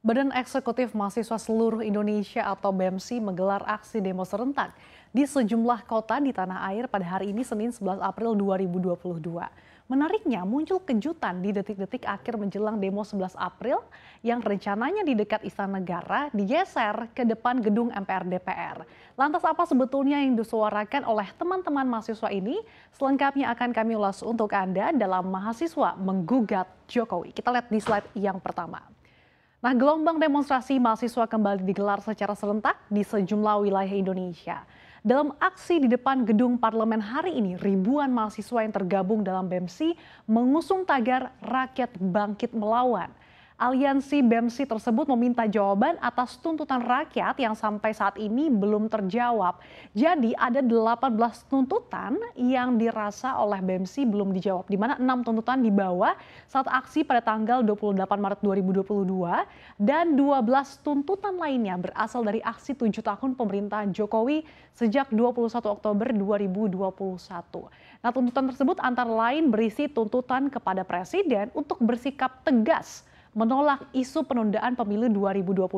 Badan Eksekutif Mahasiswa Seluruh Indonesia atau BEMSI menggelar aksi demo serentak di sejumlah kota di tanah air pada hari ini Senin 11 April 2022. Menariknya muncul kejutan di detik-detik akhir menjelang demo 11 April yang rencananya di dekat Istana Negara digeser ke depan gedung MPR DPR. Lantas apa sebetulnya yang disuarakan oleh teman-teman mahasiswa ini? Selengkapnya akan kami ulas untuk Anda dalam Mahasiswa Menggugat Jokowi. Kita lihat di slide yang pertama. Nah, gelombang demonstrasi mahasiswa kembali digelar secara serentak di sejumlah wilayah Indonesia. Dalam aksi di depan gedung parlemen hari ini, ribuan mahasiswa yang tergabung dalam BEMSI mengusung tagar Rakyat Bangkit Melawan. Aliansi BEMSI tersebut meminta jawaban atas tuntutan rakyat yang sampai saat ini belum terjawab. Jadi ada 18 tuntutan yang dirasa oleh BEMSI belum dijawab, di mana 6 tuntutan dibawa saat aksi pada tanggal 28 Maret 2022 dan 12 tuntutan lainnya berasal dari aksi 7 tahun pemerintahan Jokowi sejak 21 Oktober 2021. Nah tuntutan tersebut antara lain berisi tuntutan kepada Presiden untuk bersikap tegas menolak isu penundaan pemilu 2024.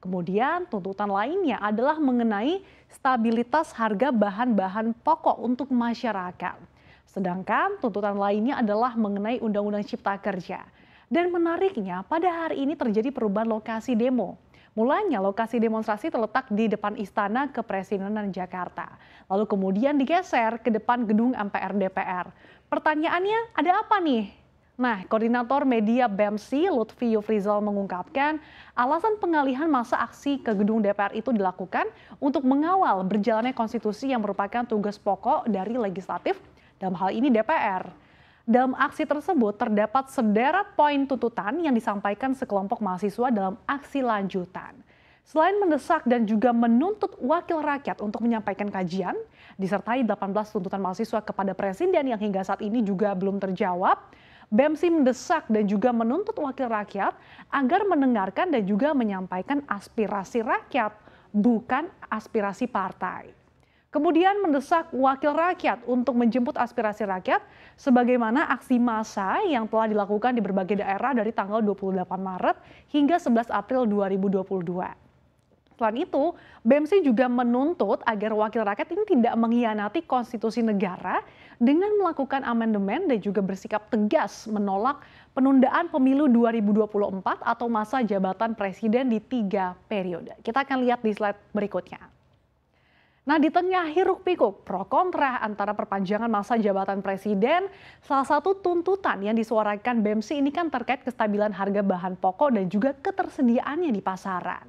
Kemudian tuntutan lainnya adalah mengenai stabilitas harga bahan-bahan pokok untuk masyarakat. Sedangkan tuntutan lainnya adalah mengenai Undang-Undang Cipta Kerja. Dan menariknya pada hari ini terjadi perubahan lokasi demo. Mulanya lokasi demonstrasi terletak di depan Istana Kepresidenan Jakarta. Lalu kemudian digeser ke depan gedung MPR DPR. Pertanyaannya ada apa nih? Nah, Koordinator Media BEMSI Lutfi Yufrizal mengungkapkan alasan pengalihan masa aksi ke gedung DPR itu dilakukan untuk mengawal berjalannya konstitusi yang merupakan tugas pokok dari legislatif dalam hal ini DPR. Dalam aksi tersebut terdapat sederet poin tuntutan yang disampaikan sekelompok mahasiswa dalam aksi lanjutan. Selain mendesak dan juga menuntut wakil rakyat untuk menyampaikan kajian, disertai 18 tuntutan mahasiswa kepada presiden yang hingga saat ini juga belum terjawab, BEMSI mendesak dan juga menuntut wakil rakyat agar mendengarkan dan juga menyampaikan aspirasi rakyat, bukan aspirasi partai. Kemudian mendesak wakil rakyat untuk menjemput aspirasi rakyat sebagaimana aksi massa yang telah dilakukan di berbagai daerah dari tanggal 28 Maret hingga 11 April 2022. Selain itu, BMC juga menuntut agar wakil rakyat ini tidak mengkhianati konstitusi negara dengan melakukan amandemen dan juga bersikap tegas menolak penundaan pemilu 2024 atau masa jabatan presiden di tiga periode. Kita akan lihat di slide berikutnya. Nah di tengah hiruk pikuk pro kontra antara perpanjangan masa jabatan presiden, salah satu tuntutan yang disuarakan BMC ini kan terkait kestabilan harga bahan pokok dan juga ketersediaannya di pasaran.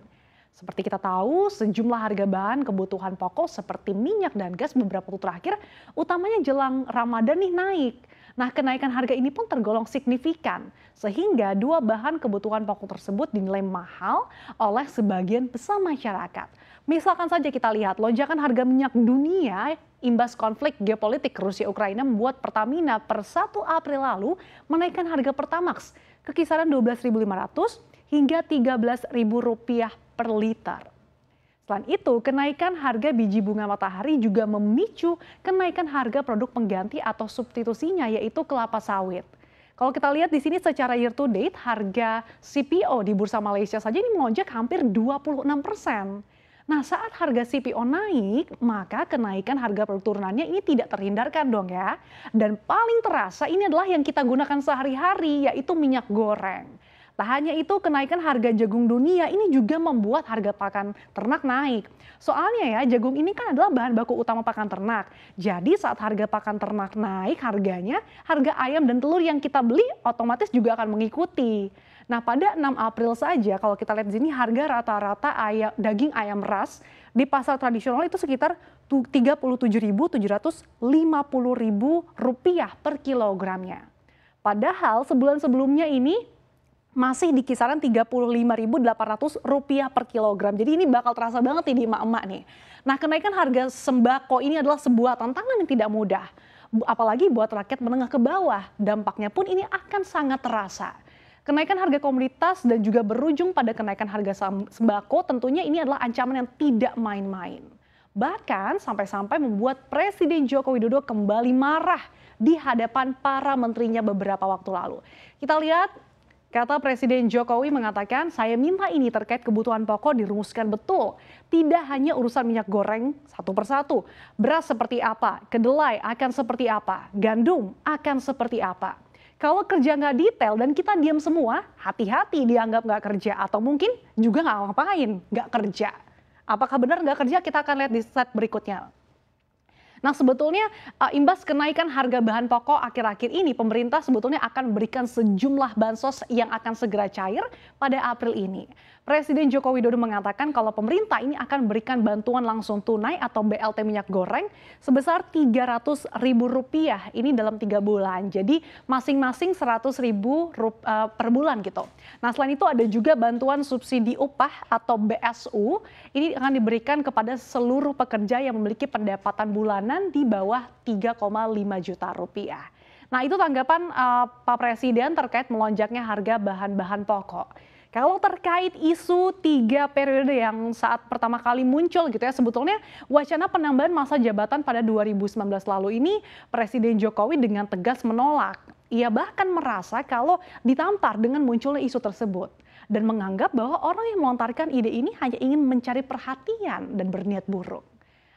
Seperti kita tahu, sejumlah harga bahan kebutuhan pokok seperti minyak dan gas beberapa waktu terakhir, utamanya jelang Ramadan nih naik. Nah, kenaikan harga ini pun tergolong signifikan, sehingga dua bahan kebutuhan pokok tersebut dinilai mahal oleh sebagian besar masyarakat. Misalkan saja kita lihat, lonjakan harga minyak dunia imbas konflik geopolitik Rusia-Ukraina membuat Pertamina per 1 April lalu menaikkan harga Pertamax ke kisaran 12.500 hingga rp rupiah per liter. Selain itu, kenaikan harga biji bunga matahari juga memicu kenaikan harga produk pengganti atau substitusinya yaitu kelapa sawit. Kalau kita lihat di sini secara year to date harga CPO di Bursa Malaysia saja ini melonjak hampir 26 persen. Nah saat harga CPO naik, maka kenaikan harga produk ini tidak terhindarkan dong ya. Dan paling terasa ini adalah yang kita gunakan sehari-hari yaitu minyak goreng. Tak hanya itu, kenaikan harga jagung dunia ini juga membuat harga pakan ternak naik. Soalnya ya, jagung ini kan adalah bahan baku utama pakan ternak. Jadi saat harga pakan ternak naik harganya, harga ayam dan telur yang kita beli otomatis juga akan mengikuti. Nah, pada 6 April saja kalau kita lihat di sini harga rata-rata ayam daging ayam ras di pasar tradisional itu sekitar Rp37.750.000 per kilogramnya. Padahal sebulan sebelumnya ini masih di kisaran Rp35.800 per kilogram. Jadi ini bakal terasa banget ini emak-emak nih. Nah kenaikan harga sembako ini adalah sebuah tantangan yang tidak mudah. Apalagi buat rakyat menengah ke bawah, dampaknya pun ini akan sangat terasa. Kenaikan harga komoditas dan juga berujung pada kenaikan harga sembako tentunya ini adalah ancaman yang tidak main-main. Bahkan sampai-sampai membuat Presiden Joko Widodo kembali marah di hadapan para menterinya beberapa waktu lalu. Kita lihat Kata Presiden Jokowi mengatakan, saya minta ini terkait kebutuhan pokok dirumuskan betul. Tidak hanya urusan minyak goreng satu persatu. Beras seperti apa, kedelai akan seperti apa, gandum akan seperti apa. Kalau kerja nggak detail dan kita diam semua, hati-hati dianggap nggak kerja. Atau mungkin juga nggak ngapain, nggak kerja. Apakah benar nggak kerja, kita akan lihat di slide berikutnya. Nah sebetulnya uh, imbas kenaikan harga bahan pokok akhir-akhir ini pemerintah sebetulnya akan berikan sejumlah bansos yang akan segera cair pada April ini. Presiden Joko Widodo mengatakan kalau pemerintah ini akan berikan bantuan langsung tunai atau BLT minyak goreng sebesar Rp300.000 ini dalam tiga bulan. Jadi masing-masing Rp100.000 eh, per bulan gitu. Nah selain itu ada juga bantuan subsidi upah atau BSU ini akan diberikan kepada seluruh pekerja yang memiliki pendapatan bulanan di bawah 3,5 juta rupiah. Nah itu tanggapan uh, Pak Presiden terkait melonjaknya harga bahan-bahan pokok. Kalau terkait isu tiga periode yang saat pertama kali muncul gitu ya, sebetulnya wacana penambahan masa jabatan pada 2019 lalu ini Presiden Jokowi dengan tegas menolak. Ia bahkan merasa kalau ditampar dengan munculnya isu tersebut dan menganggap bahwa orang yang melontarkan ide ini hanya ingin mencari perhatian dan berniat buruk.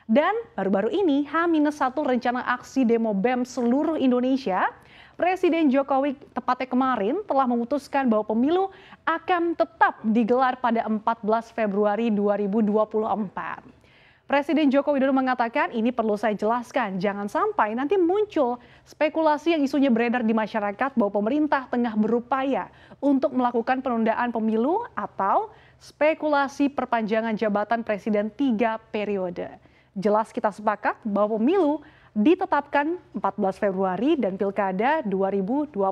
Dan baru-baru ini H-1 rencana aksi demo BEM seluruh Indonesia, Presiden Jokowi tepatnya kemarin telah memutuskan bahwa pemilu akan tetap digelar pada 14 Februari 2024. Presiden Joko Widodo mengatakan ini perlu saya jelaskan, jangan sampai nanti muncul spekulasi yang isunya beredar di masyarakat bahwa pemerintah tengah berupaya untuk melakukan penundaan pemilu atau spekulasi perpanjangan jabatan presiden tiga periode jelas kita sepakat bahwa pemilu ditetapkan 14 Februari dan Pilkada 2024.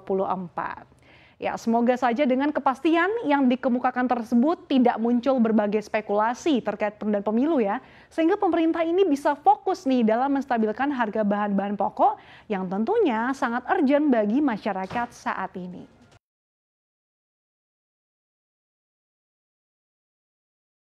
Ya, semoga saja dengan kepastian yang dikemukakan tersebut tidak muncul berbagai spekulasi terkait penundaan pemilu ya, sehingga pemerintah ini bisa fokus nih dalam menstabilkan harga bahan-bahan pokok yang tentunya sangat urgent bagi masyarakat saat ini.